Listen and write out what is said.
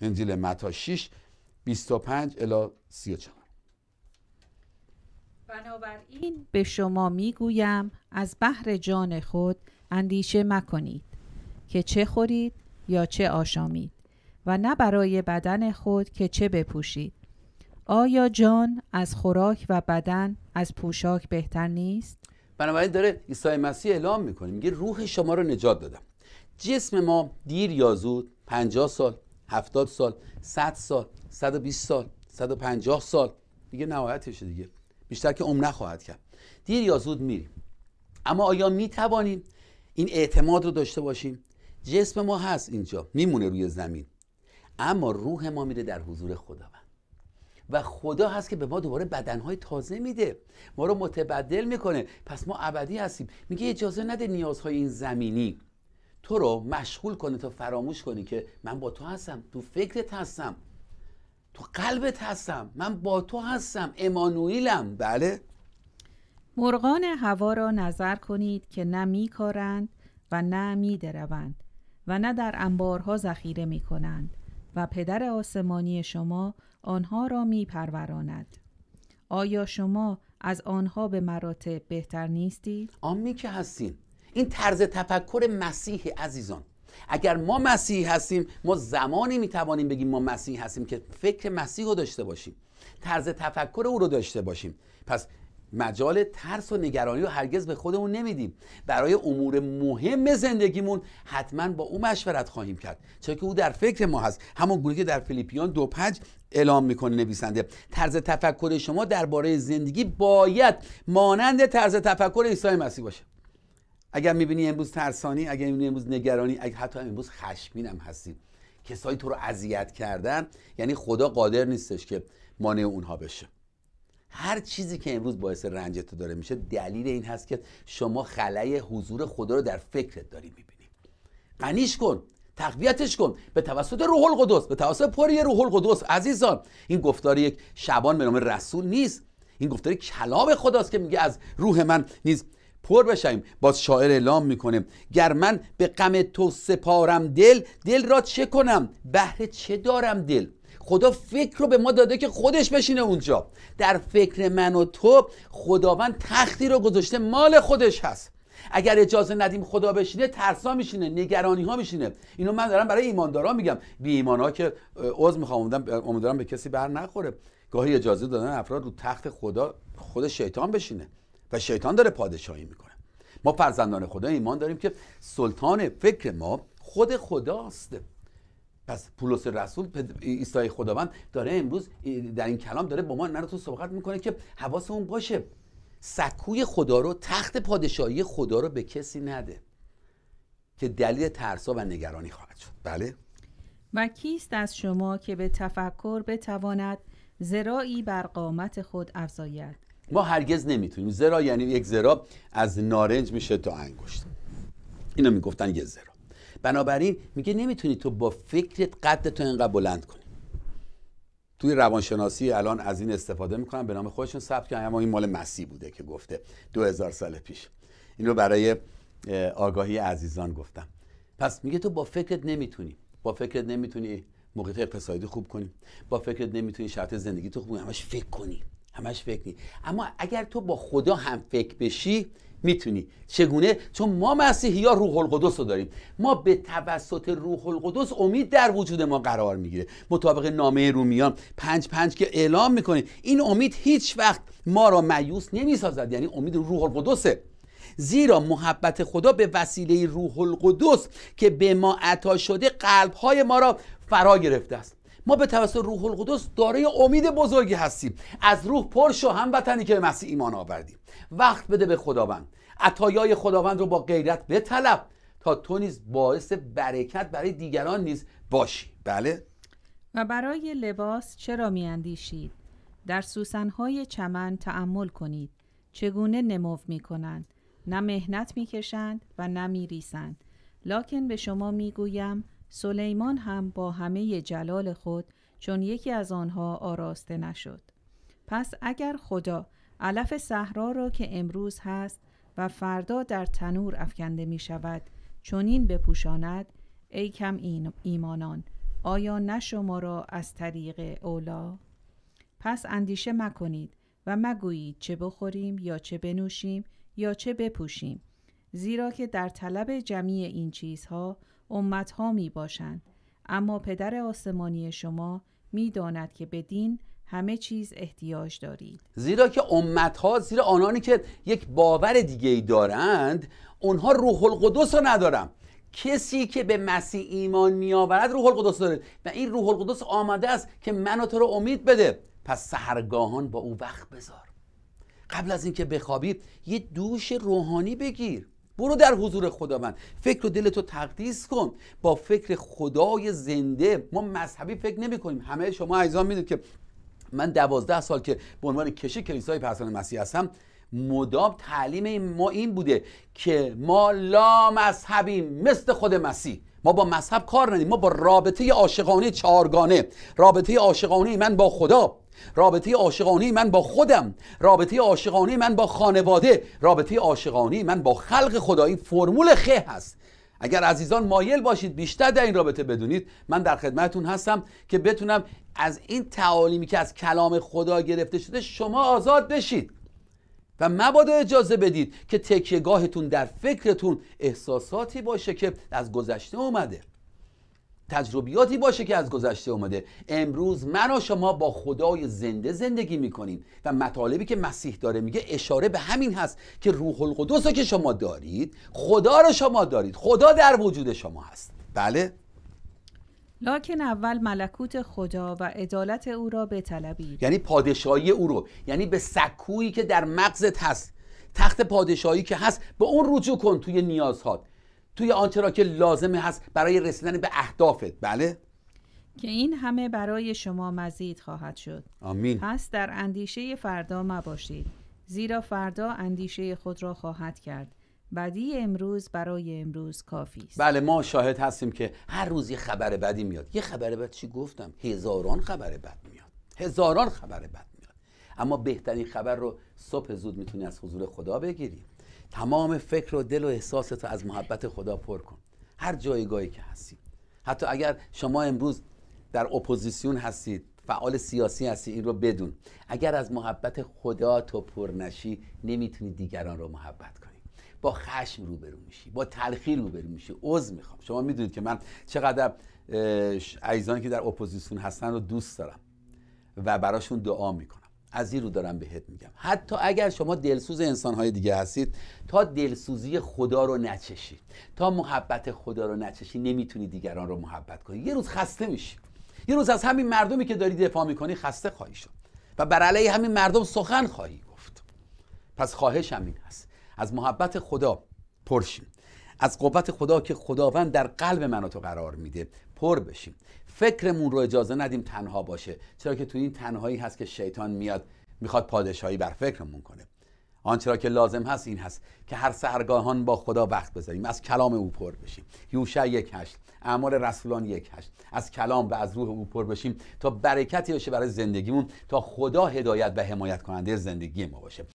انجیل متا 6 25 الی 34 بنابراین به شما میگویم از بحر جان خود اندیشه مکنید که چه خورید یا چه آشامید و نه برای بدن خود که چه بپوشید آیا جان از خوراک و بدن از پوشاک بهتر نیست؟ بنابراین داره عیسی مسیح اعلام میکنه میگه روح شما رو نجات دادم جسم ما دیر یا زود 50 سال 70 سال 100 سال 120 سال 150 سال دیگه نهایتشه دیگه بیشتر که عمر نخواهد کرد دیر یا زود میریم اما آیا می این اعتماد رو داشته باشیم جسم ما هست اینجا میمونه روی زمین اما روح ما میره در حضور خداوند و خدا هست که به ما دوباره بدنهای تازه میده ما رو متبدل میکنه پس ما ابدی هستیم میگه اجازه نده نیازهای این زمینی تو رو مشغول کنه تا فراموش کنی که من با تو هستم تو فکرت هستم تو قلبت هستم من با تو هستم امانویلم بله مرغان هوا را نظر کنید که نه میکارند و نه میدروند و نه در انبارها ذخیره می کنند و پدر آسمانی شما آنها را می پروراند. آیا شما از آنها به مراتب بهتر نیستید؟ آمی که هستین. این طرز تفکر مسیح عزیزان اگر ما مسیح هستیم ما زمانی میتوانیم بگیم ما مسیح هستیم که فکر مسیح رو داشته باشیم طرز تفکر او رو داشته باشیم پس مجال ترس و نگرانی رو هرگز به خودمون نمیدیم برای امور مهم زندگیمون حتما با او مشورت خواهیم کرد چون که او در فکر ما هست همون گونه که در فیلیپیان دو پنج اعلام میکنه نویسنده طرز تفکر شما درباره زندگی باید مانند طرز تفکر عیسی مسیح باشه اگر میبینی امروز ترسانی اگر میبینی امروز نگرانی اگر حتی امروز خشمینم هم هستی کسایی تو رو اذیت کردن یعنی خدا قادر نیستش که مانع اونها بشه هر چیزی که امروز باعث رنج تو داره میشه دلیل این هست که شما خلای حضور خدا رو در فکرت داری میبینی قنیش کن تقویتش کن به توسط روح القدس به توسط پری روح القدس عزیزان این گفتار یک شبان به نام رسول نیست این گفتار کلام خداست که میگه از روح من نیز پر بشیم باز شاعر اعلام میکنه گر من به غم تو سپارم دل دل را چه کنم بهره چه دارم دل خدا فکر رو به ما داده که خودش بشینه اونجا در فکر من و تو خداوند تختی رو گذاشته مال خودش هست اگر اجازه ندیم خدا بشینه ترسا میشینه نگرانی ها میشینه اینو من دارم برای ایماندارا میگم بی ایمان ها که عذر میخوام امیدوارم به کسی بر نخوره گاهی اجازه دادن افراد رو تخت خدا خود شیطان بشینه و شیطان داره پادشاهی میکنه ما فرزندان خدا ایمان داریم که سلطان فکر ما خود خداست پس پولس رسول ایسای خداوند داره امروز در این کلام داره با ما نراتون صحبت میکنه که حواسمون باشه سکوی خدا رو تخت پادشاهی خدا رو به کسی نده که دلیل ترسا و نگرانی خواهد شد بله و کیست از شما که به تفکر بتواند زرایی بر قامت خود افزاید ما هرگز نمیتونیم زرا یعنی یک زرا از نارنج میشه تا انگشت اینو میگفتن یه زرا بنابراین میگه نمیتونی تو با فکرت قد تو اینقدر بلند کنی توی روانشناسی الان از این استفاده میکنن به نام خودشون ثبت که اما این مال مسی بوده که گفته 2000 سال پیش اینو برای آگاهی عزیزان گفتم پس میگه تو با فکرت نمیتونی با فکرت نمیتونی موقعیت اقتصادی خوب کنی با فکرت نمیتونی شرط زندگی تو خوب همش فکر کنی همش فکر اما اگر تو با خدا هم فکر بشی میتونی چگونه چون ما مسیحی ها روح القدس رو داریم ما به توسط روح القدس امید در وجود ما قرار میگیره مطابق نامه رومیان پنج پنج که اعلام میکنه این امید هیچ وقت ما را مایوس نمیسازد یعنی امید روح القدسه زیرا محبت خدا به وسیله روح القدس که به ما عطا شده های ما را فرا گرفته است ما به توسط روح القدس دارای امید بزرگی هستیم از روح پر شو هموطنی که به مسیح ایمان آوردیم وقت بده به خداوند عطایای خداوند رو با غیرت بطلب تا تو نیز باعث برکت برای دیگران نیز باشی بله و برای لباس چرا میاندیشید در سوسنهای چمن تعمل کنید چگونه نمو میکنند نه مهنت میکشند و نه میریسند لاکن به شما میگویم سلیمان هم با همه جلال خود چون یکی از آنها آراسته نشد پس اگر خدا علف صحرا را که امروز هست و فردا در تنور افکنده می شود چون این بپوشاند ای کم این ایمانان آیا نه شما را از طریق اولا؟ پس اندیشه مکنید و مگویید چه بخوریم یا چه بنوشیم یا چه بپوشیم زیرا که در طلب جمعی این چیزها امت ها می باشند اما پدر آسمانی شما داند که به دین همه چیز احتیاج دارید زیرا که امت ها زیرا آنانی که یک باور دیگه ای دارند اونها روح القدس رو ندارن کسی که به مسیح ایمان می آورد روح القدس داره و این روح القدس آمده است که منو تو رو امید بده پس سهرگاهان با او وقت بذار قبل از اینکه بخوابی یه دوش روحانی بگیر برو در حضور خداوند فکر و دلتو تقدیس کن با فکر خدای زنده ما مذهبی فکر نمی کنیم همه شما عزیزان میدونید که من دوازده سال که به عنوان کشی کلیسای پرسان مسیح هستم مدام تعلیم ما این بوده که ما لا مذهبیم مثل خود مسیح ما با مذهب کار نداریم ما با رابطه عاشقانه چهارگانه رابطه عاشقانه من با خدا رابطه عاشقانه من با خودم رابطه عاشقانه من با خانواده رابطه عاشقانه من با خلق خدایی. فرمول خه هست اگر عزیزان مایل باشید بیشتر در این رابطه بدونید من در خدمتون هستم که بتونم از این تعالیمی که از کلام خدا گرفته شده شما آزاد بشید و مبادا اجازه بدید که تکیهگاهتون در فکرتون احساساتی باشه که از گذشته اومده تجربیاتی باشه که از گذشته اومده امروز من و شما با خدای زنده زندگی میکنیم و مطالبی که مسیح داره میگه اشاره به همین هست که روح القدس رو که شما دارید خدا رو شما دارید خدا در وجود شما هست بله لاکن اول ملکوت خدا و عدالت او را طلبی. یعنی پادشاهی او رو یعنی به سکویی که در مغزت هست تخت پادشاهی که هست به اون رجوع کن توی نیازهات توی آنچه را که لازمه هست برای رسیدن به اهدافت بله که این همه برای شما مزید خواهد شد آمین پس در اندیشه فردا مباشید زیرا فردا اندیشه خود را خواهد کرد بدی امروز برای امروز کافی است بله ما شاهد هستیم که هر روز یه خبر بدی میاد یه خبر بد چی گفتم هزاران خبر بد میاد هزاران خبر بد میاد اما بهترین خبر رو صبح زود میتونی از حضور خدا بگیری تمام فکر و دل و احساست از محبت خدا پر کن هر جایگاهی که هستی حتی اگر شما امروز در اپوزیسیون هستید فعال سیاسی هستی این رو بدون اگر از محبت خدا تو پر نشی نمیتونی دیگران رو محبت کنی با خشم روبرو میشی با تلخی روبرو میشی عذر میخوام شما میدونید که من چقدر عزیزانی که در اپوزیسیون هستن رو دوست دارم و براشون دعا میکنم از این رو دارم بهت میگم حتی اگر شما دلسوز انسانهای دیگه هستید تا دلسوزی خدا رو نچشی تا محبت خدا رو نچشی نمیتونی دیگران رو محبت کنی یه روز خسته میشی یه روز از همین مردمی که داری دفاع میکنی خسته خواهی شد و بر علیه همین مردم سخن خواهی گفت پس خواهش همین هست از محبت خدا پرشیم از قوت خدا که خداوند در قلب من تو قرار میده پر بشیم فکرمون رو اجازه ندیم تنها باشه چرا که تو این تنهایی هست که شیطان میاد میخواد پادشاهی بر فکرمون کنه آنچه را که لازم هست این هست که هر سرگاهان با خدا وقت بذاریم از کلام او پر بشیم یوشع یک هشت اعمال رسولان یک هشت از کلام و از روح او پر بشیم تا برکتی باشه برای زندگیمون تا خدا هدایت و حمایت کننده زندگی ما باشه